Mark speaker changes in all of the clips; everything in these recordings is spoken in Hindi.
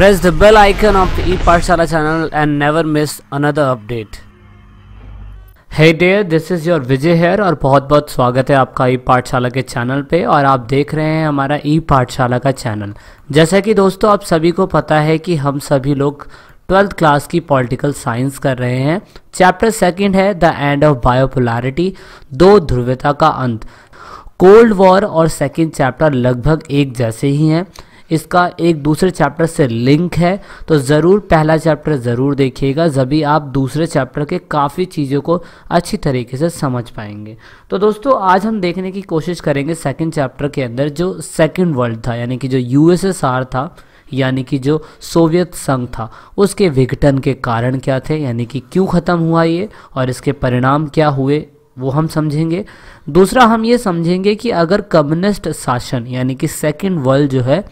Speaker 1: Press the bell icon of the eParshala channel and never miss another update. Hey dear, this is your Vijay here और बहुत बहुत स्वागत है आपका ई पाठशाला के चैनल पे और आप देख रहे हैं हमारा ई पाठशाला का चैनल जैसा कि दोस्तों आप सभी को पता है कि हम सभी लोग ट्वेल्थ क्लास की पॉलिटिकल साइंस कर रहे हैं चैप्टर सेकेंड है द एंड ऑफ बायोपुलरिटी दो ध्रुवता का अंत कोल्ड वॉर और सेकेंड चैप्टर लगभग एक जैसे ही हैं इसका एक दूसरे चैप्टर से लिंक है तो ज़रूर पहला चैप्टर ज़रूर देखिएगा जभी आप दूसरे चैप्टर के काफ़ी चीज़ों को अच्छी तरीके से समझ पाएंगे तो दोस्तों आज हम देखने की कोशिश करेंगे सेकेंड चैप्टर के अंदर जो सेकेंड वर्ल्ड था यानी कि जो यू था यानी कि जो सोवियत संघ था उसके विघटन के कारण क्या थे यानी कि क्यों ख़त्म हुआ ये और इसके परिणाम क्या हुए वो हम समझेंगे दूसरा हम ये समझेंगे कि अगर कम्युनिस्ट शासन यानी कि सेकेंड वर्ल्ड जो है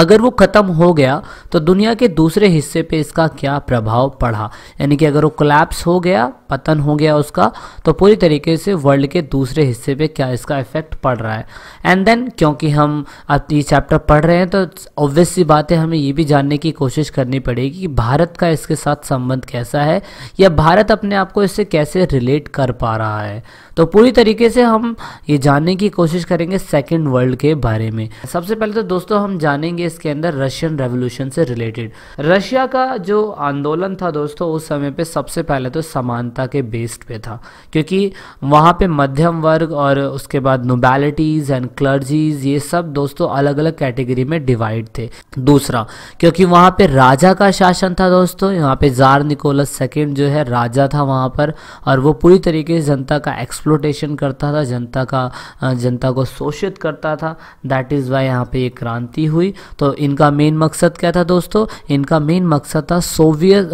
Speaker 1: अगर वो ख़त्म हो गया तो दुनिया के दूसरे हिस्से पे इसका क्या प्रभाव पड़ा यानी कि अगर वो क्लैप्स हो गया पतन हो गया उसका तो पूरी तरीके से वर्ल्ड के दूसरे हिस्से पे क्या इसका इफेक्ट पड़ रहा है एंड देन क्योंकि हम अब ये चैप्टर पढ़ रहे हैं तो ऑब्वियस सी बात है हमें ये भी जानने की कोशिश करनी पड़ेगी कि भारत का इसके साथ संबंध कैसा है या भारत अपने आप को इससे कैसे रिलेट कर पा रहा है तो पूरी तरीके से हम ये जानने की कोशिश करेंगे सेकेंड वर्ल्ड के बारे में सबसे पहले तो दोस्तों हम जानेंगे इसके अंदर रशियन रेवोल्यूशन से रिलेटेड रशिया का जो आंदोलन था दोस्तों उस समय पे सबसे पहले तो समानता के बेस्ड पे था क्योंकि वहाँ पे मध्यम वर्ग और उसके बाद नोबैलिटीज़ एंड क्लर्जीज ये सब दोस्तों अलग अलग कैटेगरी में डिवाइड थे दूसरा क्योंकि वहाँ पे राजा का शासन था दोस्तों यहाँ पे जार निकोलस सेकेंड जो है राजा था वहाँ पर और वो पूरी तरीके से जनता का एक्स एक्सप्लोटेशन करता था जनता का जनता को शोषित करता था दैट इज़ वाई यहाँ पे ये क्रांति हुई तो इनका मेन मकसद क्या था दोस्तों इनका मेन मकसद था सोवियत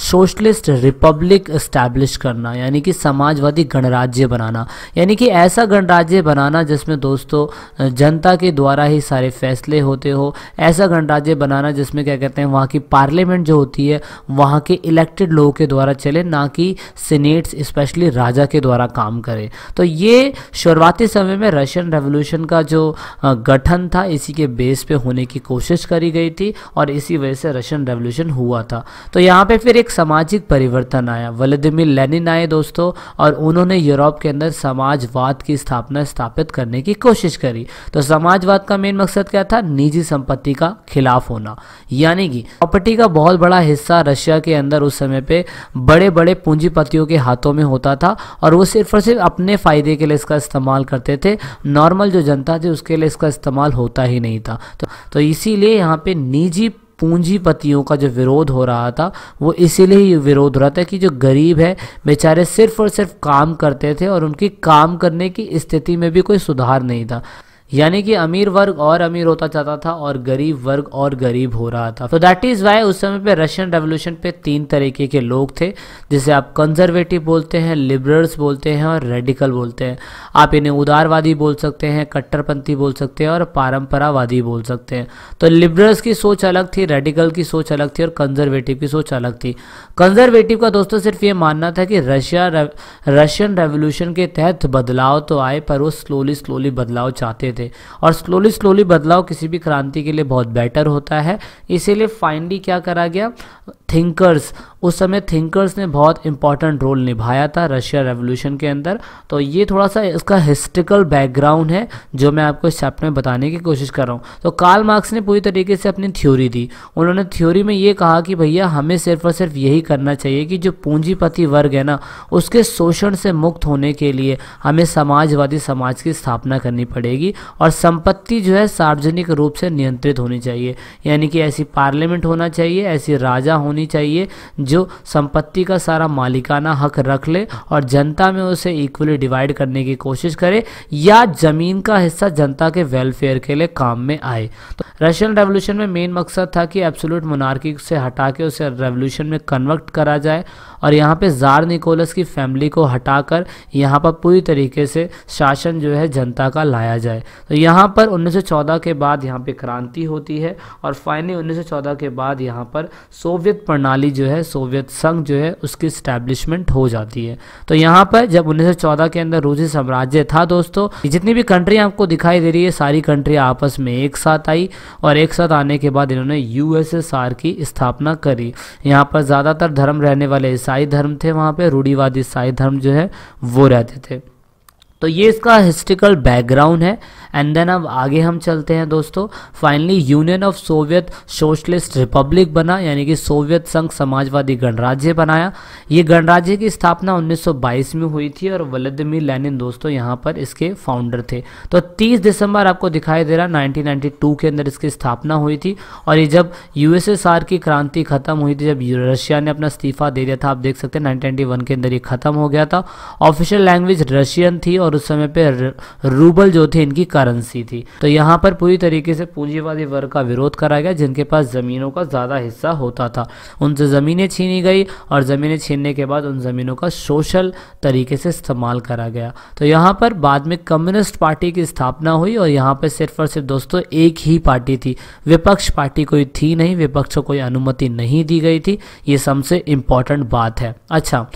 Speaker 1: सोशलिस्ट रिपब्लिक इस्टेब्लिश करना यानी कि समाजवादी गणराज्य बनाना यानी कि ऐसा गणराज्य बनाना जिसमें दोस्तों जनता के द्वारा ही सारे फैसले होते हो ऐसा गणराज्य बनाना जिसमें क्या कहते हैं वहाँ की पार्लियामेंट जो होती है वहाँ के इलेक्टेड लोगों के द्वारा चले ना कि सीनेट्स स्पेशली राजा के द्वारा काम करें करें तो ये शुरुआती समय में रशियन रेवोल्यूशन का जो गठन था इसी के बेस पे होने की कोशिश करी गई थी और इसी वजह से रशियन रेवोल्यूशन हुआ था तो यहाँ पे फिर एक सामाजिक परिवर्तन आया व्लादिमिर लेनिन आए दोस्तों और उन्होंने यूरोप के अंदर समाजवाद की स्थापना स्थापित करने की कोशिश करी तो समाजवाद का मेन मकसद क्या था निजी संपत्ति का खिलाफ होना यानी कि प्रॉपर्टी का बहुत बड़ा हिस्सा रशिया के अंदर उस समय पे बड़े बड़े पूंजीपतियों के हाथों में होता था और वो सिर्फ और सिर्फ अपने फ़ायदे के लिए इसका इस्तेमाल करते थे नॉर्मल जो जनता थी उसके लिए इसका इस्तेमाल होता ही नहीं था तो, तो इसीलिए यहाँ पे निजी पूंजीपतियों का जो विरोध हो रहा था वो इसीलिए विरोध हो रहा था कि जो गरीब है बेचारे सिर्फ और सिर्फ काम करते थे और उनकी काम करने की स्थिति में भी कोई सुधार नहीं था यानी कि अमीर वर्ग और अमीर होता जाता था और गरीब वर्ग और गरीब हो रहा था तो दैट इज़ वाई उस समय पे रशियन रेवोल्यूशन पे तीन तरीके के लोग थे जिसे आप कंजर्वेटिव बोलते हैं लिबरल्स बोलते हैं और रेडिकल बोलते हैं आप इन्हें उदारवादी बोल सकते हैं कट्टरपंथी बोल सकते हैं और पारंपरावादी बोल सकते हैं तो लिबरल्स की सोच अलग थी रेडिकल की सोच अलग थी और कंजर्वेटिव की सोच अलग थी कंजर्वेटिव का दोस्तों सिर्फ ये मानना था कि रशिया रशियन रेवोल्यूशन के तहत बदलाव तो आए पर वो स्लोली स्लोली बदलाव चाहते थे थे और स्लोली स्लोली बदलाव किसी भी क्रांति के लिए बहुत बेटर होता है इसीलिए फाइनली क्या करा गया थिंकर्स उस समय थिंकर्स ने बहुत इंपॉर्टेंट रोल निभाया था रशिया रेवोल्यूशन के अंदर तो ये थोड़ा सा इसका हिस्ट्रिकल बैकग्राउंड है जो मैं आपको इस चैप्टर में बताने की कोशिश कर रहा हूँ तो कार्ल मार्क्स ने पूरी तरीके से अपनी थ्योरी दी उन्होंने थ्योरी में ये कहा कि भैया हमें सिर्फ और सिर्फ यही करना चाहिए कि जो पूंजीपति वर्ग है ना उसके शोषण से मुक्त होने के लिए हमें समाजवादी समाज की स्थापना करनी पड़ेगी और संपत्ति जो है सार्वजनिक रूप से नियंत्रित होनी चाहिए यानी कि ऐसी पार्लियामेंट होना चाहिए ऐसी राजा होनी चाहिए जो संपत्ति का सारा मालिकाना हक रख ले और जनता में उसे इक्वली डिवाइड करने की कोशिश करे या जमीन का हिस्सा जनता के वेलफेयर के लिए काम में आए तो रशियन रेवोल्यूशन में मेन मकसद था कि एब्सोलूट मोनार्की से हटा के उसे रेवोल्यूशन में कन्वर्ट करा जाए और यहाँ पे जार निकोलस की फैमिली को हटाकर यहाँ पर पूरी तरीके से शासन जो है जनता का लाया जाए तो यहाँ पर 1914 के बाद यहाँ पे क्रांति होती है और फाइनली 1914 के बाद यहाँ पर सोवियत प्रणाली जो है सो सोवियत संघ जो है उसकी स्टैब्लिशमेंट हो जाती है तो यहाँ पर जब 1914 के अंदर रूसी साम्राज्य था दोस्तों जितनी भी कंट्री आपको दिखाई दे रही है सारी कंट्री आपस में एक साथ आई और एक साथ आने के बाद इन्होंने यूएसएसआर की स्थापना करी यहाँ पर ज़्यादातर धर्म रहने वाले ईसाई धर्म थे वहाँ पर रूढ़ीवादी ईसाई धर्म जो है वो रहते थे तो ये इसका हिस्ट्रिकल बैकग्राउंड है एंड देन अब आगे हम चलते हैं दोस्तों finally union of Soviet socialist republic बना यानी कि सोवियत संघ समाजवादी गणराज्य बनाया ये गणराज्य की स्थापना 1922 में हुई थी और वलदिमीर लेनिन दोस्तों यहाँ पर इसके फाउंडर थे तो 30 दिसंबर आपको दिखाई दे रहा 1992 के अंदर इसकी स्थापना हुई थी और ये जब यूएसएसआर की क्रांति खत्म हुई थी जब रशिया ने अपना इस्तीफा दे दिया था आप देख सकते हैं 1991 के अंदर ये खत्म हो गया था ऑफिशियल लैंग्वेज रशियन थी और उस समय पर रूबल जो थे इनकी करेंसी थी तो यहाँ पर पूरी तरीके से पूंजीवादी वर्ग का विरोध करा गया जिनके पास ज़मीनों का ज़्यादा हिस्सा होता था उनसे ज़मीनें छीनी गई और ज़मीनें छीनने के बाद उन ज़मीनों का सोशल तरीके से इस्तेमाल करा गया तो यहाँ पर बाद में कम्युनिस्ट पार्टी की स्थापना हुई और यहाँ पर सिर्फ और सिर्फ दोस्तों एक ही पार्टी थी विपक्ष पार्टी कोई थी नहीं विपक्ष को कोई अनुमति नहीं दी गई थी ये सबसे इम्पॉर्टेंट बात है अच्छा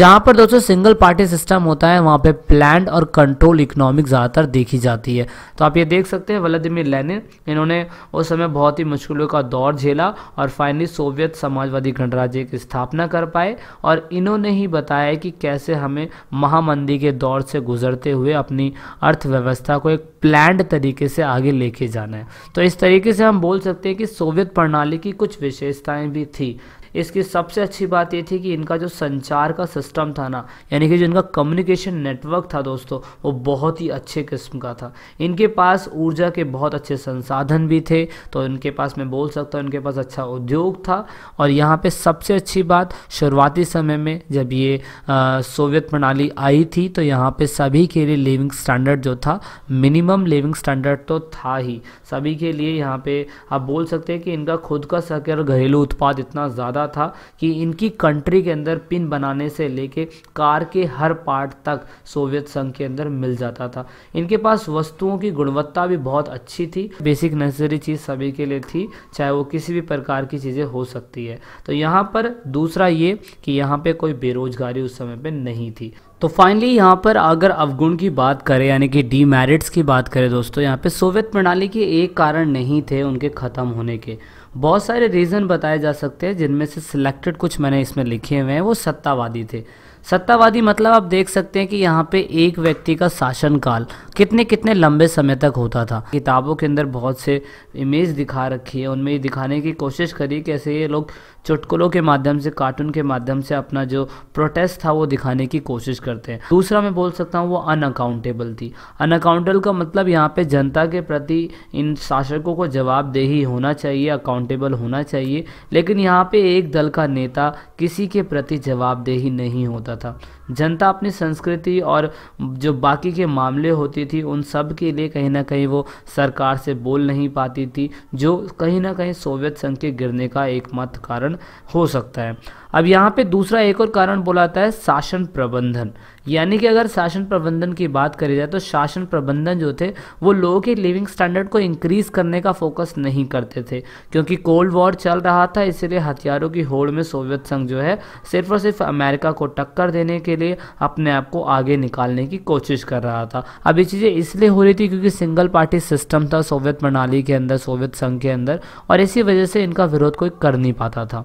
Speaker 1: जहाँ पर दोस्तों सिंगल पार्टी सिस्टम होता है वहाँ पर प्लान और कंट्रोल इकोनॉमिक ज़्यादातर देखी जाती है तो आप ये देख सकते हैं व्लादिमिर लेनिन इन्होंने उस समय बहुत ही मुश्किलों का दौर झेला और फाइनली सोवियत समाजवादी गणराज्य की स्थापना कर पाए और इन्होंने ही बताया कि कैसे हमें महामंदी के दौर से गुजरते हुए अपनी अर्थव्यवस्था को एक प्लैंड तरीके से आगे लेके जाना है तो इस तरीके से हम बोल सकते हैं कि सोवियत प्रणाली की कुछ विशेषताएं भी थी इसकी सबसे अच्छी बात ये थी कि इनका जो संचार का सिस्टम था ना यानी कि जो इनका कम्युनिकेशन नेटवर्क था दोस्तों वो बहुत ही अच्छे किस्म का था इनके पास ऊर्जा के बहुत अच्छे संसाधन भी थे तो इनके पास मैं बोल सकता हूँ इनके पास अच्छा उद्योग था और यहाँ पर सबसे अच्छी बात शुरुआती समय में जब ये सोवियत प्रणाली आई थी तो यहाँ पर सभी के लिए लिविंग स्टैंडर्ड जो था मिनिमम लिविंग स्टैंडर्ड तो था ही सभी के लिए यहाँ पे आप बोल सकते हैं कि इनका खुद का सकल घरेलू उत्पाद इतना ज़्यादा रहा था कि इनकी कंट्री के अंदर पिन बनाने से लेके कार के हर पार्ट तक सोवियत संघ के अंदर मिल जाता था इनके पास वस्तुओं की गुणवत्ता भी बहुत अच्छी थी बेसिक नेसेसरी चीज़ सभी के लिए थी चाहे वो किसी भी प्रकार की चीज़ें हो सकती है तो यहाँ पर दूसरा ये कि यहाँ पे कोई बेरोजगारी उस समय पे नहीं थी तो फाइनली यहाँ पर अगर अवगुण की बात करें यानी कि डीमेरिट्स की बात करें दोस्तों यहाँ पे सोवियत प्रणाली के एक कारण नहीं थे उनके ख़त्म होने के बहुत सारे रीज़न बताए जा सकते हैं जिनमें से सिलेक्टेड कुछ मैंने इसमें लिखे हुए हैं वो सत्तावादी थे सत्तावादी मतलब आप देख सकते हैं कि यहाँ पे एक व्यक्ति का शासनकाल कितने कितने लंबे समय तक होता था किताबों के अंदर बहुत से इमेज दिखा रखी है उनमें ये दिखाने की कोशिश करी कैसे ये लोग चुटकुलों के माध्यम से कार्टून के माध्यम से अपना जो प्रोटेस्ट था वो दिखाने की कोशिश करते हैं दूसरा मैं बोल सकता हूँ वो अनअकाउंटेबल थी अनअकाउंटेबल का मतलब यहाँ पे जनता के प्रति इन शासकों को जवाबदेही होना चाहिए अकाउंटेबल होना चाहिए लेकिन यहाँ पे एक दल का नेता किसी के प्रति जवाबदेही नहीं होता था जनता अपनी संस्कृति और जो बाकी के मामले होती थी उन सब के लिए कहीं ना कहीं वो सरकार से बोल नहीं पाती थी जो कहीं ना कहीं सोवियत संघ के गिरने का एकमात्र कारण कारण हो सकता है अब यहाँ पे दूसरा एक और कारण बोलाता है शासन प्रबंधन यानी कि अगर शासन प्रबंधन की बात करी जाए तो शासन प्रबंधन जो थे वो लोगों के लिविंग स्टैंडर्ड को इंक्रीज करने का फोकस नहीं करते थे क्योंकि कोल्ड वॉर चल रहा था इसलिए हथियारों की होड़ में सोवियत संघ जो है सिर्फ और सिर्फ अमेरिका को टक्कर देने के लिए अपने आप को आगे निकालने की कोशिश कर रहा था अब ये चीज़ें इसलिए हो रही थी क्योंकि सिंगल पार्टी सिस्टम था सोवियत प्रणाली के अंदर सोवियत संघ के अंदर और इसी वजह से इनका विरोध कोई कर नहीं पाता था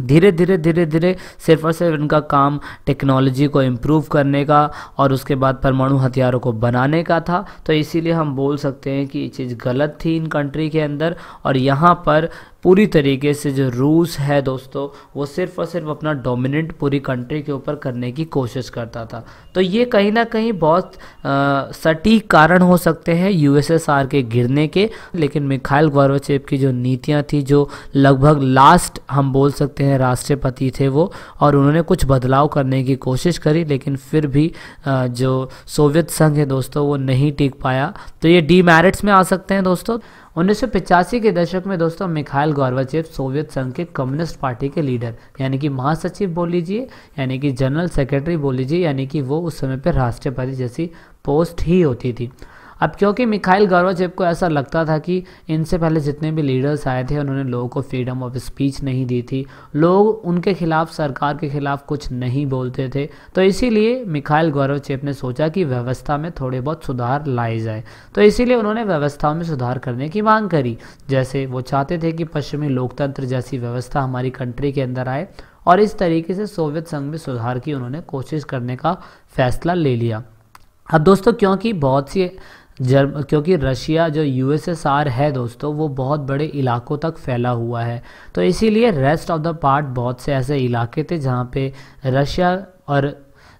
Speaker 1: धीरे धीरे धीरे धीरे सिर्फ और सिर्फ इनका काम टेक्नोलॉजी को इम्प्रूव करने का और उसके बाद परमाणु हथियारों को बनाने का था तो इसीलिए हम बोल सकते हैं कि ये चीज़ गलत थी इन कंट्री के अंदर और यहाँ पर पूरी तरीके से जो रूस है दोस्तों वो सिर्फ और सिर्फ अपना डोमिनेंट पूरी कंट्री के ऊपर करने की कोशिश करता था तो ये कहीं ना कहीं बहुत सटीक कारण हो सकते हैं यूएसएसआर के गिरने के लेकिन मिखाइल गौरवचेप की जो नीतियाँ थी जो लगभग लास्ट हम बोल सकते हैं राष्ट्रपति थे वो और उन्होंने कुछ बदलाव करने की कोशिश करी लेकिन फिर भी आ, जो सोवियत संघ है दोस्तों वो नहीं टिक पाया तो ये डी में आ सकते हैं दोस्तों उन्नीस के दशक में दोस्तों मिखाइल गौरवाचेव सोवियत संघ के कम्युनिस्ट पार्टी के लीडर यानी कि महासचिव बोल लीजिए यानी कि जनरल सेक्रेटरी बोल लीजिए यानी कि वो उस समय पर राष्ट्रपति जैसी पोस्ट ही होती थी अब क्योंकि मिखाइल गौरवचेव को ऐसा लगता था कि इनसे पहले जितने भी लीडर्स आए थे उन्होंने लोगों को फ्रीडम ऑफ स्पीच नहीं दी थी लोग उनके खिलाफ सरकार के खिलाफ कुछ नहीं बोलते थे तो इसीलिए मिखाइल गौरवचेव ने सोचा कि व्यवस्था में थोड़े बहुत सुधार लाए जाए तो इसीलिए उन्होंने व्यवस्थाओं में सुधार करने की मांग करी जैसे वो चाहते थे कि पश्चिमी लोकतंत्र जैसी व्यवस्था हमारी कंट्री के अंदर आए और इस तरीके से सोवियत संघ में सुधार की उन्होंने कोशिश करने का फैसला ले लिया अब दोस्तों क्योंकि बहुत सी जर्म क्योंकि रशिया जो यूएसएसआर है दोस्तों वो बहुत बड़े इलाकों तक फैला हुआ है तो इसीलिए रेस्ट ऑफ द पार्ट बहुत से ऐसे इलाके थे जहाँ पे रशिया और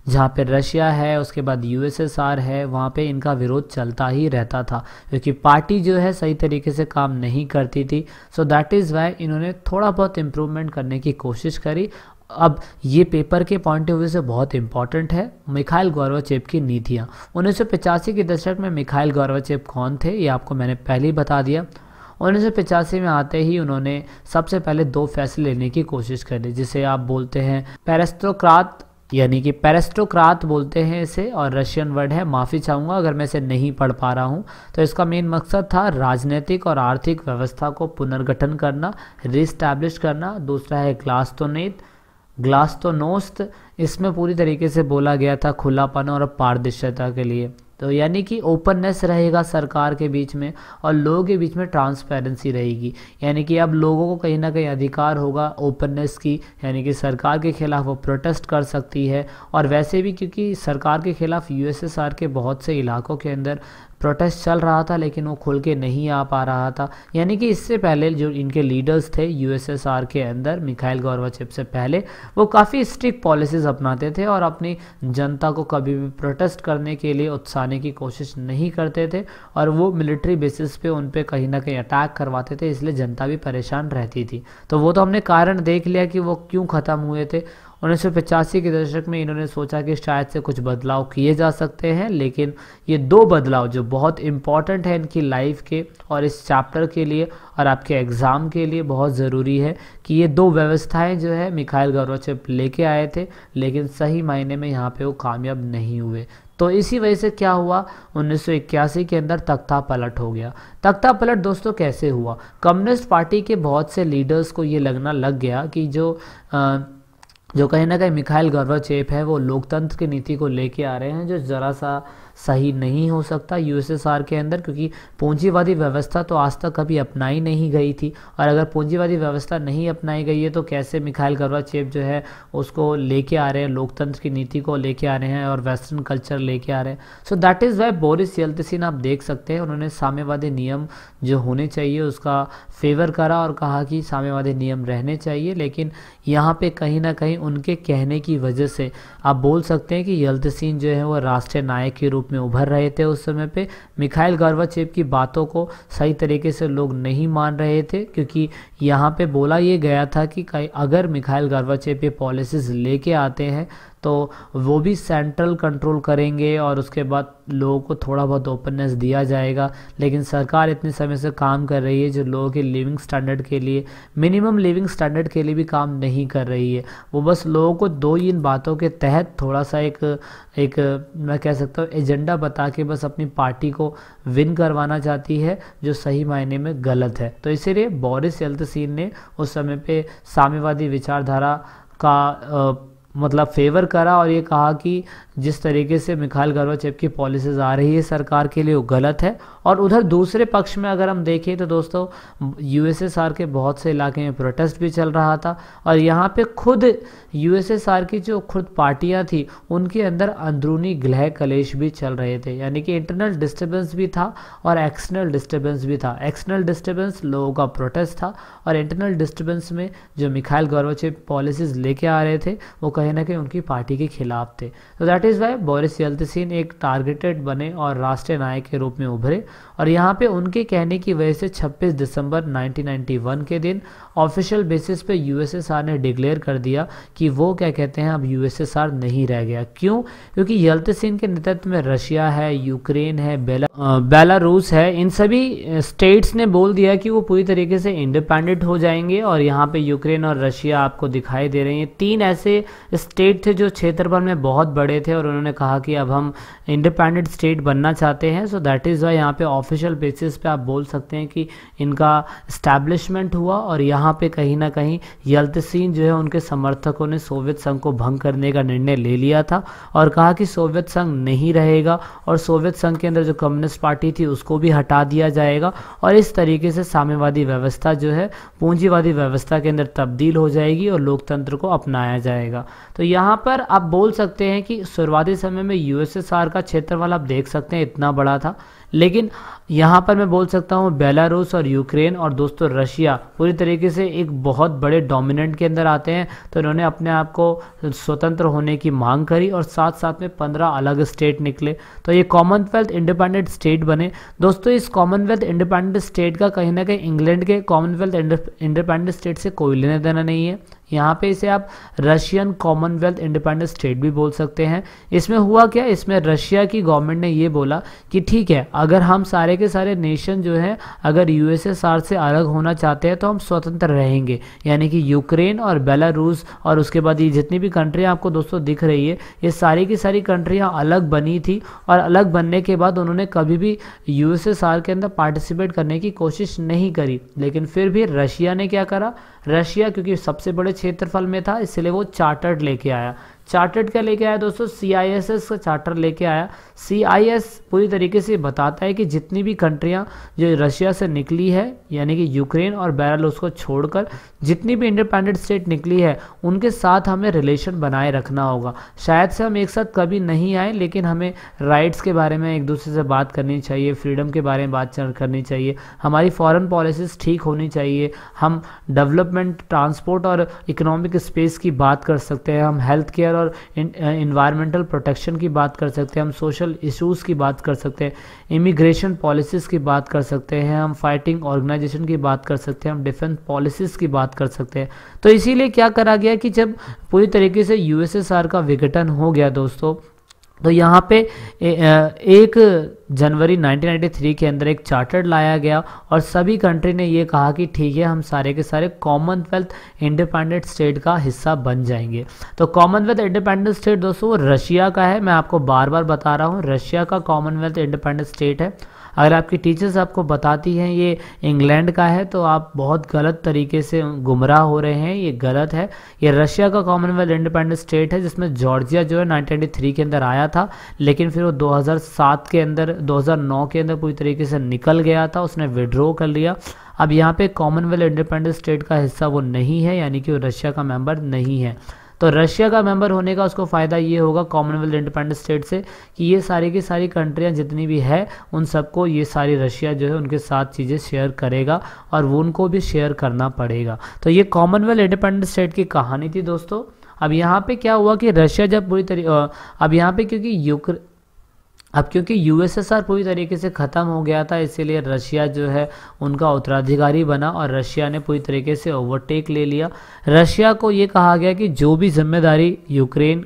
Speaker 1: जहाँ पे रशिया है उसके बाद यूएसएसआर है वहाँ पे इनका विरोध चलता ही रहता था क्योंकि पार्टी जो है सही तरीके से काम नहीं करती थी सो दैट इज़ वाई इन्होंने थोड़ा बहुत इम्प्रूवमेंट करने की कोशिश करी अब ये पेपर के पॉइंट ऑफ व्यू से बहुत इंपॉर्टेंट है मिखाइल गौरवचेप की नीतियाँ उन्नीस के दशक में मिखाइल गौरवचेप कौन थे ये आपको मैंने पहले ही बता दिया उन्नीस में आते ही उन्होंने सबसे पहले दो फैसले लेने की कोशिश कर ली जिसे आप बोलते हैं पेरेस्टोक्रात यानी कि पेरेस्टोक्रात बोलते हैं इसे और रशियन वर्ड है माफ़ी चाहूँगा अगर मैं इसे नहीं पढ़ पा रहा हूँ तो इसका मेन मकसद था राजनीतिक और आर्थिक व्यवस्था को पुनर्गठन करना रिस्टैब्लिश करना दूसरा है ग्लास्तोनेत ग्लास तो नोस्त इसमें पूरी तरीके से बोला गया था खुलापन और पारदर्शिता के लिए तो यानी कि ओपननेस रहेगा सरकार के बीच में और लोगों के बीच में ट्रांसपेरेंसी रहेगी यानी कि अब लोगों को कहीं ना कहीं अधिकार होगा ओपननेस की यानी कि सरकार के खिलाफ वो प्रोटेस्ट कर सकती है और वैसे भी क्योंकि सरकार के खिलाफ यूएसएसआर के बहुत से इलाकों के अंदर प्रोटेस्ट चल रहा था लेकिन वो खुल के नहीं आ पा रहा था यानी कि इससे पहले जो इनके लीडर्स थे यूएसएसआर के अंदर मिखाइल गौरवाचिप से पहले वो काफ़ी स्ट्रिक्ट पॉलिसीज़ अपनाते थे और अपनी जनता को कभी भी प्रोटेस्ट करने के लिए उत्साहने की कोशिश नहीं करते थे और वो मिलिट्री बेसिस पे उन पर कहीं ना कहीं अटैक करवाते थे इसलिए जनता भी परेशान रहती थी तो वो तो हमने कारण देख लिया कि वो क्यों ख़त्म हुए थे उन्नीस के दशक में इन्होंने सोचा कि शायद से कुछ बदलाव किए जा सकते हैं लेकिन ये दो बदलाव जो बहुत इम्पॉर्टेंट है इनकी लाइफ के और इस चैप्टर के लिए और आपके एग्ज़ाम के लिए बहुत ज़रूरी है कि ये दो व्यवस्थाएं जो है मिखाइल गौरवचिप लेके आए थे लेकिन सही मायने में यहाँ पे वो कामयाब नहीं हुए तो इसी वजह से क्या हुआ 1981 के अंदर तख्ता पलट हो गया तख्ता पलट दोस्तों कैसे हुआ कम्युनिस्ट पार्टी के बहुत से लीडर्स को ये लगना लग गया कि जो आ, जो कहीं ना कहीं मिखाइल गर्वचेप है वो लोकतंत्र की नीति को लेके आ रहे हैं जो ज़रा सा सही नहीं हो सकता यूएसएसआर के अंदर क्योंकि पूंजीवादी व्यवस्था तो आज तक कभी अपनाई नहीं गई थी और अगर पूंजीवादी व्यवस्था नहीं अपनाई गई है तो कैसे मिखाइल चेप जो है उसको लेके आ रहे हैं लोकतंत्र की नीति को लेके आ रहे हैं और वेस्टर्न कल्चर लेके आ रहे हैं so that is why Boris Yeltsin आप देख सकते हैं उन्होंने साम्यवादी नियम जो होने चाहिए उसका फेवर करा और कहा कि साम्यवादी नियम रहने चाहिए लेकिन यहाँ पे कहीं ना कहीं उनके कहने की वजह से आप बोल सकते हैं कि यल्तसिन जो है वो राष्ट्रीय नायक के रूप रूप में उभर रहे थे उस समय पे मिखाइल चेप की बातों को सही तरीके से लोग नहीं मान रहे थे क्योंकि यहाँ पे बोला ये गया था कि अगर मिखाइल चेप ये पॉलिसीज़ लेके आते हैं तो वो भी सेंट्रल कंट्रोल करेंगे और उसके बाद लोगों को थोड़ा बहुत ओपननेस दिया जाएगा लेकिन सरकार इतने समय से काम कर रही है जो लोगों के लिविंग स्टैंडर्ड के लिए मिनिमम लिविंग स्टैंडर्ड के लिए भी काम नहीं कर रही है वो बस लोगों को दो ही इन बातों के तहत थोड़ा सा एक एक मैं कह सकता हूँ एजेंडा बता के बस अपनी पार्टी को विन करवाना चाहती है जो सही मायने में गलत है तो इसीलिए बोरिस यल्तसीन ने उस समय पर साम्यवादी विचारधारा का मतलब फेवर करा और ये कहा कि जिस तरीके से मिखाइल गर्वाचेव की पॉलिसीज आ रही है सरकार के लिए वो गलत है और उधर दूसरे पक्ष में अगर हम देखें तो दोस्तों यूएसएसआर के बहुत से इलाके में प्रोटेस्ट भी चल रहा था और यहाँ पे खुद यूएसएसआर की जो खुद पार्टियाँ थी उनके अंदर अंदरूनी गृह कलेश भी चल रहे थे यानी कि इंटरनल डिस्टर्बेंस भी था और एक्सटर्नल डिस्टर्बेंस भी था एक्सटर्नल डिस्टर्बेंस लोगों का प्रोटेस्ट था और इंटरनल डिस्टर्बेंस में जो मिखाइल गर्वाचेव पॉलिसीज लेके आ रहे थे वो कहीं ना कहीं उनकी पार्टी के खिलाफ थे तो that is why Boris Yeltsin एक टारगेटेड बने और राष्ट्रीय नायक के रूप में उभरे और यहाँ पे उनके कहने की वजह से 26 दिसंबर 1991 के दिन ऑफिशियल बेसिस पे यूएसएसआर ने डिक्लेयर कर दिया कि वो क्या कहते हैं अब यूएसएसआर नहीं रह गया क्यों क्योंकि यल्तसिन के नेतृत्व में रशिया है यूक्रेन है बेला बेलारूस है इन सभी स्टेट्स ने बोल दिया कि वो पूरी तरीके से इंडिपेंडेंट हो जाएंगे और यहाँ पे यूक्रेन और रशिया आपको दिखाई दे रही हैं तीन ऐसे स्टेट थे जो क्षेत्रफल में बहुत बड़े थे और उन्होंने कहा कि अब हम इंडिपेंडेंट स्टेट बनना चाहते हैं सो दैट इज़ वाई यहाँ पे ऑफिशियल बेसिस पे आप बोल सकते हैं कि इनका इस्टेब्लिशमेंट हुआ और यहाँ यहाँ पे कहीं ना कहीं यल्तसिन जो है उनके समर्थकों ने सोवियत संघ को भंग करने का निर्णय ले लिया था और कहा कि सोवियत संघ नहीं रहेगा और सोवियत संघ के अंदर जो कम्युनिस्ट पार्टी थी उसको भी हटा दिया जाएगा और इस तरीके से साम्यवादी व्यवस्था जो है पूंजीवादी व्यवस्था के अंदर तब्दील हो जाएगी और लोकतंत्र को अपनाया जाएगा तो यहाँ पर आप बोल सकते हैं कि शुरुआती समय में यूएसएसआर का क्षेत्रफल आप देख सकते हैं इतना बड़ा था लेकिन यहाँ पर मैं बोल सकता हूँ बेलारूस और यूक्रेन और दोस्तों रशिया पूरी तरीके से एक बहुत बड़े डोमिनेंट के अंदर आते हैं तो इन्होंने अपने आप को स्वतंत्र होने की मांग करी और साथ साथ में पंद्रह अलग स्टेट निकले तो ये कॉमनवेल्थ इंडिपेंडेंट स्टेट बने दोस्तों इस कॉमनवेल्थ इंडिपेंडेंट स्टेट का कहीं ना कहीं इंग्लैंड के कॉमनवेल्थ इंडिपेंडेंट स्टेट से कोई लेना देना नहीं है यहाँ पे इसे आप रशियन कॉमनवेल्थ इंडिपेंडेंट स्टेट भी बोल सकते हैं इसमें हुआ क्या इसमें रशिया की गवर्नमेंट ने ये बोला कि ठीक है अगर हम सारे के सारे नेशन जो हैं अगर यूएसएसआर से अलग होना चाहते हैं तो हम स्वतंत्र रहेंगे यानी कि यूक्रेन और बेलारूस और उसके बाद ये जितनी भी कंट्रियाँ आपको दोस्तों दिख रही है ये सारी की सारी कंट्रियाँ अलग बनी थी और अलग बनने के बाद उन्होंने कभी भी यू के अंदर पार्टिसिपेट करने की कोशिश नहीं करी लेकिन फिर भी रशिया ने क्या करा रशिया क्योंकि सबसे बड़े क्षेत्रफल में था इसलिए वो चार्टर्ड लेके आया चार्टर्ड क्या लेके आया दोस्तों सी का चार्टर लेके आया सी पूरी तरीके से बताता है कि जितनी भी कंट्रियाँ जो रशिया से निकली है यानी कि यूक्रेन और बैरालूस को छोड़कर जितनी भी इंडिपेंडेंट स्टेट निकली है उनके साथ हमें रिलेशन बनाए रखना होगा शायद से हम एक साथ कभी नहीं आए लेकिन हमें राइट्स के बारे में एक दूसरे से बात करनी चाहिए फ्रीडम के बारे में बात करनी चाहिए हमारी फ़ॉरन पॉलिसीज़ ठीक होनी चाहिए हम डेवलपमेंट ट्रांसपोर्ट और इकोनॉमिक स्पेस की बात कर सकते हैं हम हेल्थ केयर और इन्वायरमेंटल प्रोटेक्शन uh, की बात कर सकते हैं हम सोशल इश्यूज़ की बात कर सकते हैं इमिग्रेशन पॉलिसीज़ की बात कर सकते हैं हम फाइटिंग ऑर्गेनाइजेशन की बात कर सकते हैं हम डिफेंस पॉलिसीज़ की बात कर सकते हैं तो इसीलिए क्या करा गया कि जब पूरी तरीके से यूएसएसआर का विघटन हो गया दोस्तों तो यहाँ पे एक जनवरी 1993 के अंदर एक चार्टर लाया गया और सभी कंट्री ने ये कहा कि ठीक है हम सारे के सारे कॉमनवेल्थ इंडिपेंडेंट स्टेट का हिस्सा बन जाएंगे तो कॉमनवेल्थ इंडिपेंडेंट स्टेट दोस्तों वो रशिया का है मैं आपको बार बार बता रहा हूँ रशिया का कॉमनवेल्थ इंडिपेंडेंट स्टेट है अगर आपकी टीचर्स आपको बताती हैं ये इंग्लैंड का है तो आप बहुत गलत तरीके से गुमराह हो रहे हैं ये गलत है ये रशिया का कॉमनवेल्थ इंडिपेंडेंट स्टेट है जिसमें जॉर्जिया जो है नाइनटीन के अंदर आया था लेकिन फिर वो दो के अंदर दो के अंदर पूरी तरीके से निकल गया था उसने विड्रॉ कर लिया अब यहाँ पे कॉमनवेल्थ इंडिपेंडेंट स्टेट का हिस्सा वो नहीं है यानी कि वो रशिया का मेंबर नहीं है तो रशिया का मेंबर होने का उसको फ़ायदा ये होगा कॉमनवेल्थ इंडिपेंडेंट स्टेट से कि ये सारी की सारी कंट्रियाँ जितनी भी है उन सबको ये सारी रशिया जो है उनके साथ चीज़ें शेयर करेगा और वो उनको भी शेयर करना पड़ेगा तो ये कॉमनवेल्थ इंडिपेंडेंट स्टेट की कहानी थी दोस्तों अब यहाँ पे क्या हुआ कि रशिया जब पूरी तरी अब यहाँ पे क्योंकि यूक्रेन अब क्योंकि यूएसएसआर पूरी तरीके से ख़त्म हो गया था इसीलिए रशिया जो है उनका उत्तराधिकारी बना और रशिया ने पूरी तरीके से ओवरटेक ले लिया रशिया को ये कहा गया कि जो भी जिम्मेदारी यूक्रेन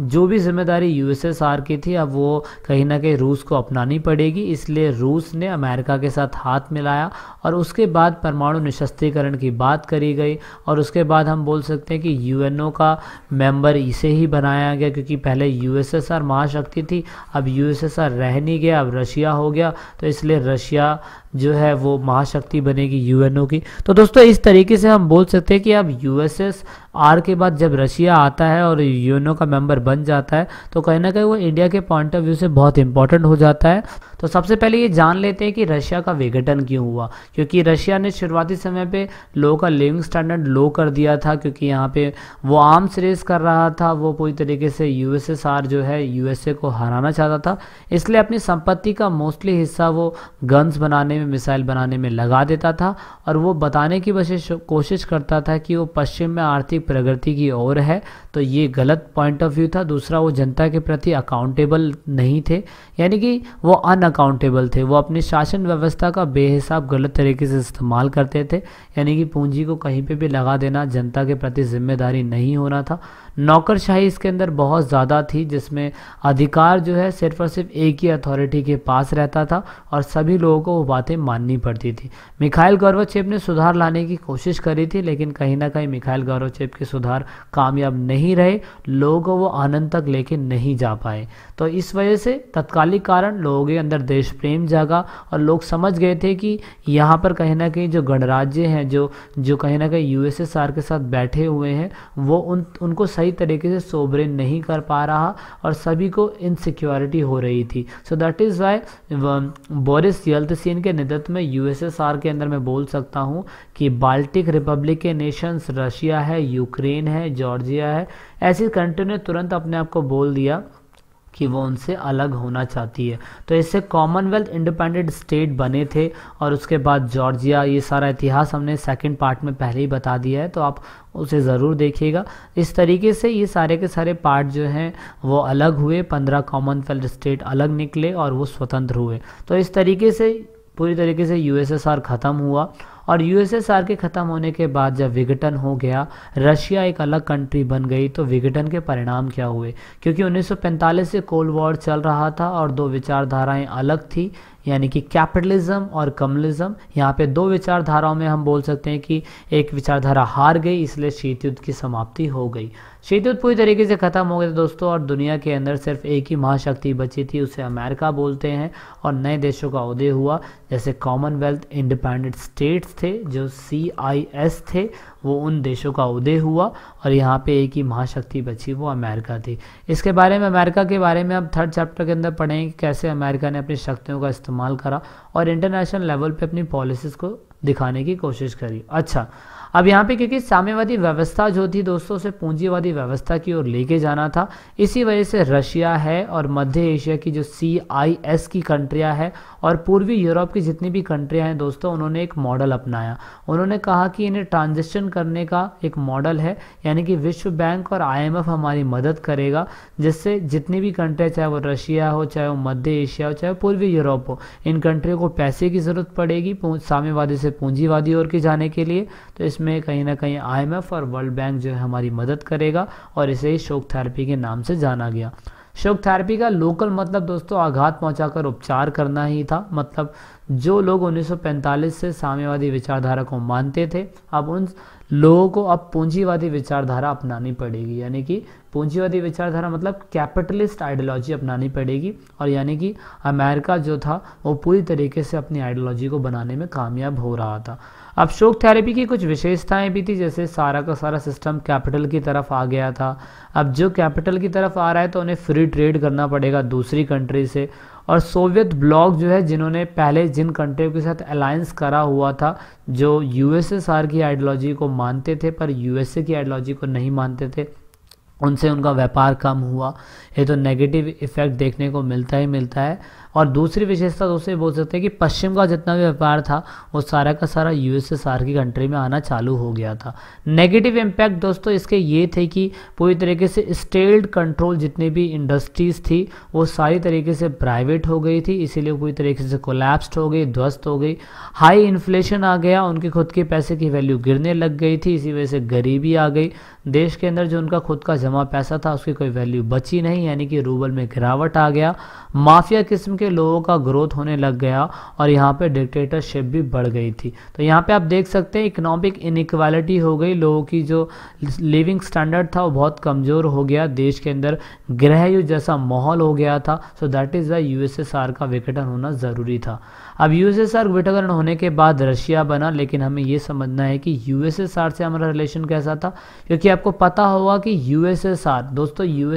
Speaker 1: जो भी जिम्मेदारी यूएसएसआर की थी अब वो कहीं ना कहीं रूस को अपनानी पड़ेगी इसलिए रूस ने अमेरिका के साथ हाथ मिलाया और उसके बाद परमाणु निशस्त्रीकरण की बात करी गई और उसके बाद हम बोल सकते हैं कि यूएनओ का मेंबर इसे ही बनाया गया क्योंकि पहले यूएसएसआर महाशक्ति थी अब यूएसएसआर रह नहीं गया अब रशिया हो गया तो इसलिए रशिया जो है वो महाशक्ति बनेगी यूएनओ की तो दोस्तों इस तरीके से हम बोल सकते हैं कि अब यूएसएसआर के बाद जब रशिया आता है और यूएनओ का मेंबर बन जाता है तो कहीं ना कहीं वो इंडिया के पॉइंट ऑफ व्यू से बहुत इंपॉर्टेंट हो जाता है तो सबसे पहले ये जान लेते हैं कि रशिया का विघटन क्यों हुआ क्योंकि रशिया ने शुरुआती समय पे लोगों का लिविंग स्टैंडर्ड लो कर दिया था क्योंकि यहाँ पे वो आर्म्स रेस कर रहा था वो पूरी तरीके से यूएसएसआर जो है यूएसए को हराना चाहता था इसलिए अपनी संपत्ति का मोस्टली हिस्सा वो गन्स बनाने में मिसाइल बनाने में लगा देता था और वो बताने की कोशिश करता था कि वो पश्चिम में आर्थिक प्रगति की ओर है तो ये गलत पॉइंट ऑफ व्यू था दूसरा वो जनता के प्रति अकाउंटेबल नहीं थे यानी कि वो अन अनअकाउंटेबल थे वो अपनी शासन व्यवस्था का बेहिसाब गलत तरीके से इस्तेमाल करते थे यानी कि पूंजी को कहीं पे भी लगा देना जनता के प्रति जिम्मेदारी नहीं होना था नौकरशाही इसके अंदर बहुत ज़्यादा थी जिसमें अधिकार जो है सिर्फ और सिर्फ एक ही अथॉरिटी के पास रहता था और सभी लोगों को वो बातें माननी पड़ती थी मिखाइल गौरवचेप ने सुधार लाने की कोशिश करी थी लेकिन कहीं ना कहीं मिखाइल गौरवचेप के सुधार कामयाब नहीं रहे लोगों को वो आनंद तक लेके नहीं जा पाए तो इस वजह से तत्कालिक कारण लोगों के अंदर देश प्रेम जागा और लोग समझ गए थे कि यहाँ पर कहीं ना कहीं जो गणराज्य हैं जो जो कहीं ना कहीं यूएसएसआर के साथ बैठे हुए हैं वो उन उनको सही सही तरीके से सोबरिन नहीं कर पा रहा और सभी को इनसिक्योरिटी हो रही थी so that is why Boris Yeltsin के नेतृत्व में यूएसएसआर के अंदर मैं बोल सकता हूँ कि बाल्टिक रिपब्लिक के नेशंस रशिया है यूक्रेन है जॉर्जिया है ऐसी कंट्री ने तुरंत अपने आप को बोल दिया कि वो उनसे अलग होना चाहती है तो इससे कॉमनवेल्थ इंडिपेंडेंट स्टेट बने थे और उसके बाद जॉर्जिया ये सारा इतिहास हमने सेकेंड पार्ट में पहले ही बता दिया है तो आप उसे ज़रूर देखिएगा इस तरीके से ये सारे के सारे पार्ट जो हैं वो अलग हुए पंद्रह कॉमनवेल्थ स्टेट अलग निकले और वो स्वतंत्र हुए तो इस तरीके से पूरी तरीके से यूएसएसआर ख़त्म हुआ और यूएसएसआर के ख़त्म होने के बाद जब विघटन हो गया रशिया एक अलग कंट्री बन गई तो विघटन के परिणाम क्या हुए क्योंकि 1945 से कोल्ड वॉर चल रहा था और दो विचारधाराएं अलग थी यानी कि कैपिटलिज्म और कम्युनिज्म यहाँ पे दो विचारधाराओं में हम बोल सकते हैं कि एक विचारधारा हार गई इसलिए शीत युद्ध की समाप्ति हो गई शीतयुद्ध पूरी तरीके से ख़त्म हो गए थे दोस्तों और दुनिया के अंदर सिर्फ एक ही महाशक्ति बची थी उसे अमेरिका बोलते हैं और नए देशों का उदय हुआ जैसे कॉमनवेल्थ इंडिपेंडेंट स्टेट्स थे जो सी आई एस थे वो उन देशों का उदय हुआ और यहाँ पे एक ही महाशक्ति बची वो अमेरिका थी इसके बारे में अमेरिका के बारे में अब थर्ड चैप्टर के अंदर पढ़ेंगे कि कैसे अमेरिका ने अपनी शक्तियों का इस्तेमाल करा और इंटरनेशनल लेवल पर अपनी पॉलिसीज़ को दिखाने की कोशिश करी अच्छा अब यहाँ पे क्योंकि साम्यवादी व्यवस्था जो थी दोस्तों से पूंजीवादी व्यवस्था की ओर लेके जाना था इसी वजह से रशिया है और मध्य एशिया की जो सी आई एस की कंट्रियाँ हैं और पूर्वी यूरोप की जितनी भी कंट्रियाँ हैं दोस्तों उन्होंने एक मॉडल अपनाया उन्होंने कहा कि इन्हें ट्रांजेक्शन करने का एक मॉडल है यानी कि विश्व बैंक और आई हमारी मदद करेगा जिससे जितनी भी कंट्रियाँ चाहे वो रशिया हो चाहे वो मध्य एशिया हो चाहे पूर्वी यूरोप हो इन कंट्रियों को पैसे की ज़रूरत पड़ेगी साम्यवादी से पूंजीवादी ओर के जाने के लिए तो इसमें इसमें कहीं ना कहीं आईएमएफ और वर्ल्ड बैंक जो है हमारी मदद करेगा और इसे ही शोक थेरेपी के नाम से जाना गया शोक थेरेपी का लोकल मतलब दोस्तों आघात पहुंचाकर उपचार करना ही था मतलब जो लोग 1945 से साम्यवादी विचारधारा को मानते थे अब उन लोगों को अब पूंजीवादी विचारधारा अपनानी पड़ेगी यानी कि पूंजीवादी विचारधारा मतलब कैपिटलिस्ट आइडियोलॉजी अपनानी पड़ेगी और यानी कि अमेरिका जो था वो पूरी तरीके से अपनी आइडियोलॉजी को बनाने में कामयाब हो रहा था अब शोक थेरेपी की कुछ विशेषताएं भी थी जैसे सारा का सारा सिस्टम कैपिटल की तरफ आ गया था अब जो कैपिटल की तरफ आ रहा है तो उन्हें फ्री ट्रेड करना पड़ेगा दूसरी कंट्री से और सोवियत ब्लॉक जो है जिन्होंने पहले जिन कंट्रियों के साथ अलायंस करा हुआ था जो यूएसएसआर की आइडियोलॉजी को मानते थे पर यूएसए की आइडियोलॉजी को नहीं मानते थे उनसे उनका व्यापार कम हुआ ये तो नेगेटिव इफ़ेक्ट देखने को मिलता ही मिलता है और दूसरी विशेषता दोस्तों ये बोल सकते हैं कि पश्चिम का जितना भी व्यापार था वो सारा का सारा यूएसएसआर की कंट्री में आना चालू हो गया था नेगेटिव इम्पैक्ट दोस्तों इसके ये थे कि पूरी तरीके से स्टेल्ड कंट्रोल जितनी भी इंडस्ट्रीज़ थी वो सारी तरीके से प्राइवेट हो गई थी इसीलिए पूरी तरीके से कोलैप्स्ड हो गई ध्वस्त हो गई हाई इन्फ्लेशन आ गया उनके खुद के पैसे की वैल्यू गिरने लग गई थी इसी वजह से गरीबी आ गई देश के अंदर जो उनका खुद का जमा पैसा था उसकी कोई वैल्यू बची नहीं यानी कि रूबल में गिरावट आ गया माफिया किस्म के के लोगों का ग्रोथ होने लग गया और यहाँ पे डिक्टेटरशिप भी बढ़ गई थी तो यहाँ पे आप देख सकते हैं इकोनॉमिक इनक्वालिटी हो गई लोगों की जो लिविंग स्टैंडर्ड था वो बहुत कमज़ोर हो गया देश के अंदर ग्रह युद्ध जैसा माहौल हो गया था so that is why U का विघटन होना ज़रूरी था अब यू एस होने के बाद रशिया बना लेकिन हमें यह समझना है कि यू से हमारा रिलेशन कैसा था क्योंकि आपको पता होगा कि यू दोस्तों यू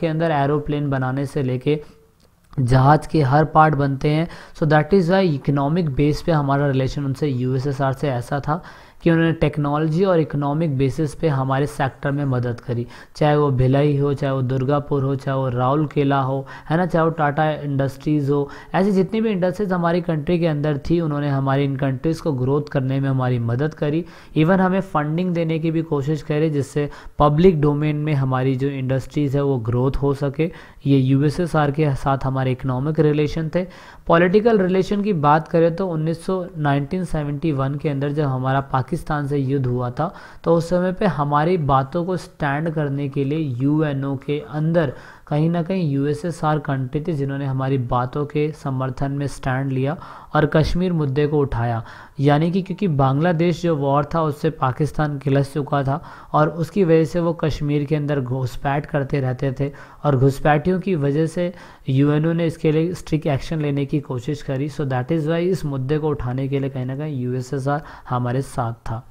Speaker 1: के अंदर एरोप्लेन बनाने से लेके जहाज़ के हर पार्ट बनते हैं so that is why economic base पे हमारा रिलेशन उनसे यूएसएसआर से ऐसा था कि उन्होंने टेक्नोलॉजी और इकोनॉमिक बेसिस पे हमारे सेक्टर में मदद करी चाहे वो भिलाई हो चाहे वो दुर्गापुर हो चाहे वो राहुल केला हो है ना चाहे वो टाटा इंडस्ट्रीज़ हो ऐसी जितनी भी इंडस्ट्रीज़ हमारी कंट्री के अंदर थी उन्होंने हमारी इन कंट्रीज़ को ग्रोथ करने में हमारी मदद करी इवन हमें फंडिंग देने की भी कोशिश करी जिससे पब्लिक डोमेन में हमारी जो इंडस्ट्रीज़ है वो ग्रोथ हो सके ये यूएसएसआर के साथ हमारे इकोनॉमिक रिलेशन थे पॉलिटिकल रिलेशन की बात करें तो 1971 के अंदर जब हमारा पाकिस्तान से युद्ध हुआ था तो उस समय पे हमारी बातों को स्टैंड करने के लिए यूएनओ के अंदर कहीं ना कहीं यूएसएसआर कंट्री थी जिन्होंने हमारी बातों के समर्थन में स्टैंड लिया और कश्मीर मुद्दे को उठाया यानी कि क्योंकि बांग्लादेश जो वॉर था उससे पाकिस्तान किलस चुका था और उसकी वजह से वो कश्मीर के अंदर घुसपैठ करते रहते थे और घुसपैठियों की वजह से यूएनओ ने इसके लिए स्ट्रिक्ट एक्शन लेने की कोशिश करी सो दैट इज़ वाई इस मुद्दे को उठाने के लिए कहीं ना कहीं यूएसएसआर हमारे साथ था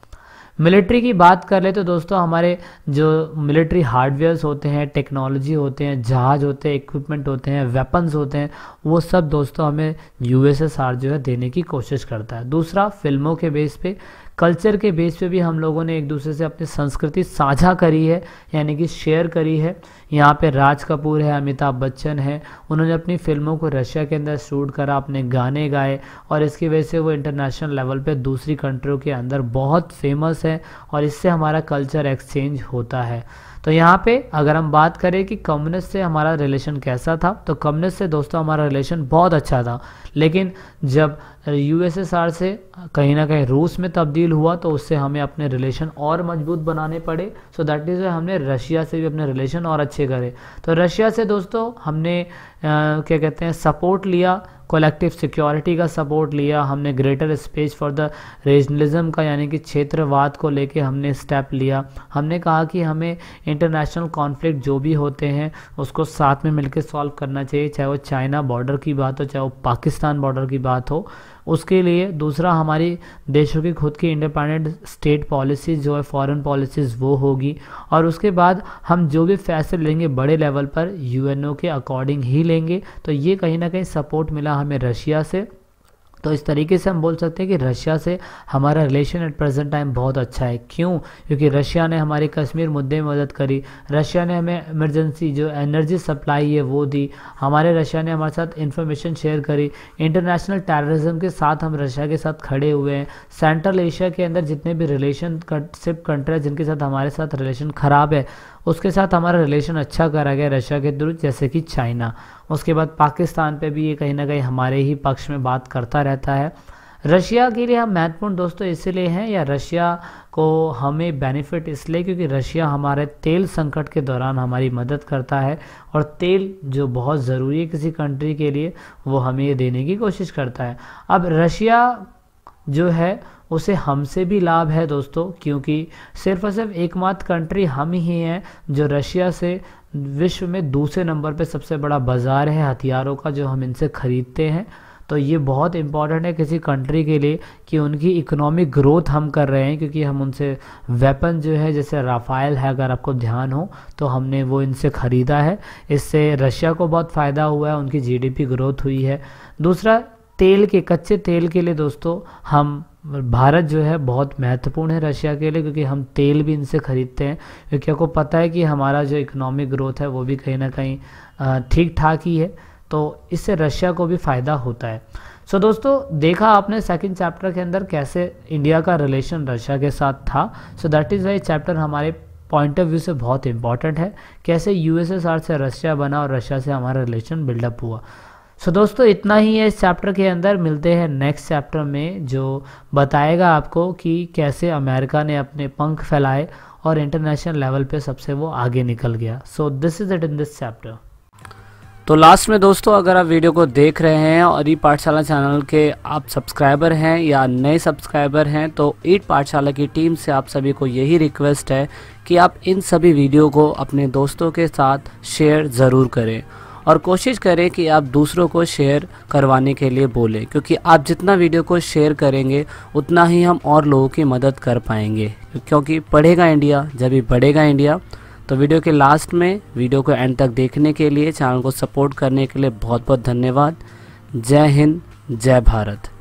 Speaker 1: मिलिट्री की बात कर ले तो दोस्तों हमारे जो मिलिट्री हार्डवेयर्स होते हैं टेक्नोलॉजी होते हैं जहाज़ होते हैं इक्विपमेंट होते हैं वेपन्स होते हैं वो सब दोस्तों हमें यू जो है देने की कोशिश करता है दूसरा फिल्मों के बेस पे कल्चर के बेस पे भी हम लोगों ने एक दूसरे से अपनी संस्कृति साझा करी है यानी कि शेयर करी है यहाँ पे राज कपूर है अमिताभ बच्चन है उन्होंने अपनी फिल्मों को रशिया के अंदर शूट करा अपने गाने गाए और इसकी वजह से वो इंटरनेशनल लेवल पे दूसरी कंट्रियों के अंदर बहुत फेमस है और इससे हमारा कल्चर एक्सचेंज होता है तो यहाँ पे अगर हम बात करें कि कम्युनिस्ट से हमारा रिलेशन कैसा था तो कम्युनिस्ट से दोस्तों हमारा रिलेशन बहुत अच्छा था लेकिन जब यूएसएसआर से कहीं ना कहीं रूस में तब्दील हुआ तो उससे हमें अपने रिलेशन और मजबूत बनाने पड़े सो दैट इज़ हमने रशिया से भी अपने रिलेशन और अच्छे करे तो रशिया से दोस्तों हमने आ, क्या कहते हैं सपोर्ट लिया कलेक्टिव सिक्योरिटी का सपोर्ट लिया हमने greater space for the regionalism का यानी कि क्षेत्रवाद को लेके हमने स्टेप लिया हमने कहा कि हमें इंटरनेशनल कॉन्फ्लिक्ट जो भी होते हैं उसको साथ में मिलकर सॉल्व करना चाहिए चाहे वो चाइना बॉर्डर की बात हो चाहे वो पाकिस्तान बॉर्डर की बात हो उसके लिए दूसरा हमारी देशों की खुद की इंडिपेंडेंट स्टेट पॉलिसीज़ जो है फॉरेन पॉलिसीज़ वो होगी और उसके बाद हम जो भी फैसले लेंगे बड़े लेवल पर यूएनओ के अकॉर्डिंग ही लेंगे तो ये कहीं ना कहीं सपोर्ट मिला हमें रशिया से तो इस तरीके से हम बोल सकते हैं कि रशिया से हमारा रिलेशन एट प्रेजेंट टाइम बहुत अच्छा है क्यों क्योंकि रशिया ने हमारे कश्मीर मुद्दे में मदद करी रशिया ने हमें इमरजेंसी जो एनर्जी सप्लाई है वो दी हमारे रशिया ने हमारे साथ इन्फॉर्मेशन शेयर करी इंटरनेशनल टेररिज्म के साथ हम रशिया के साथ खड़े हुए हैं सेंट्रल एशिया के अंदर जितने भी रिलेशन शिप कंट्री है जिनके साथ हमारे साथ रिलेशन ख़राब है उसके साथ हमारा रिलेशन अच्छा करा गया रशिया के थ्रू जैसे कि चाइना उसके बाद पाकिस्तान पे भी ये कहीं ना कहीं हमारे ही पक्ष में बात करता रहता है रशिया के लिए हम महत्वपूर्ण दोस्तों इसलिए हैं या रशिया को हमें बेनिफिट इसलिए क्योंकि रशिया हमारे तेल संकट के दौरान हमारी मदद करता है और तेल जो बहुत ज़रूरी है किसी कंट्री के लिए वो हमें ये देने की कोशिश करता है अब रशिया जो है उसे हमसे भी लाभ है दोस्तों क्योंकि सिर्फ और सिर्फ एकमात्र कंट्री हम ही हैं जो रशिया से विश्व में दूसरे नंबर पे सबसे बड़ा बाज़ार है हथियारों का जो हम इनसे ख़रीदते हैं तो ये बहुत इम्पॉर्टेंट है किसी कंट्री के लिए कि उनकी इकोनॉमिक ग्रोथ हम कर रहे हैं क्योंकि हम उनसे वेपन जो है जैसे राफाइल है अगर आपको ध्यान हो तो हमने वो इनसे ख़रीदा है इससे रशिया को बहुत फ़ायदा हुआ है उनकी जीडीपी ग्रोथ हुई है दूसरा तेल के कच्चे तेल के लिए दोस्तों हम भारत जो है बहुत महत्वपूर्ण है रशिया के लिए क्योंकि हम तेल भी इनसे ख़रीदते हैं क्योंकि आपको पता है कि हमारा जो इकोनॉमिक ग्रोथ है वो भी कहीं ना कहीं ठीक ठाक ही है तो इससे रशिया को भी फ़ायदा होता है सो so, दोस्तों देखा आपने सेकंड चैप्टर के अंदर कैसे इंडिया का रिलेशन रशिया के साथ था so that is why chapter हमारे पॉइंट ऑफ व्यू से बहुत इंपॉर्टेंट है कैसे यूएसएसआर से रशिया बना और रशिया से हमारा रिलेशन बिल्डअप हुआ सो दोस्तों इतना ही है इस चैप्टर के अंदर मिलते हैं नेक्स्ट चैप्टर में जो बताएगा आपको कि कैसे अमेरिका ने अपने पंख फैलाए और इंटरनेशनल लेवल पे सबसे वो आगे निकल गया so this is it in this chapter तो लास्ट में दोस्तों अगर आप वीडियो को देख रहे हैं और ई पाठशाला चैनल के आप सब्सक्राइबर हैं या नए सब्सक्राइबर हैं तो ईट पाठशाला की टीम से आप सभी को यही रिक्वेस्ट है कि आप इन सभी वीडियो को अपने दोस्तों के साथ शेयर ज़रूर करें और कोशिश करें कि आप दूसरों को शेयर करवाने के लिए बोलें क्योंकि आप जितना वीडियो को शेयर करेंगे उतना ही हम और लोगों की मदद कर पाएंगे क्योंकि पढ़ेगा इंडिया जब भी बढ़ेगा इंडिया तो वीडियो के लास्ट में वीडियो को एंड तक देखने के लिए चैनल को सपोर्ट करने के लिए बहुत बहुत धन्यवाद जय हिंद जय भारत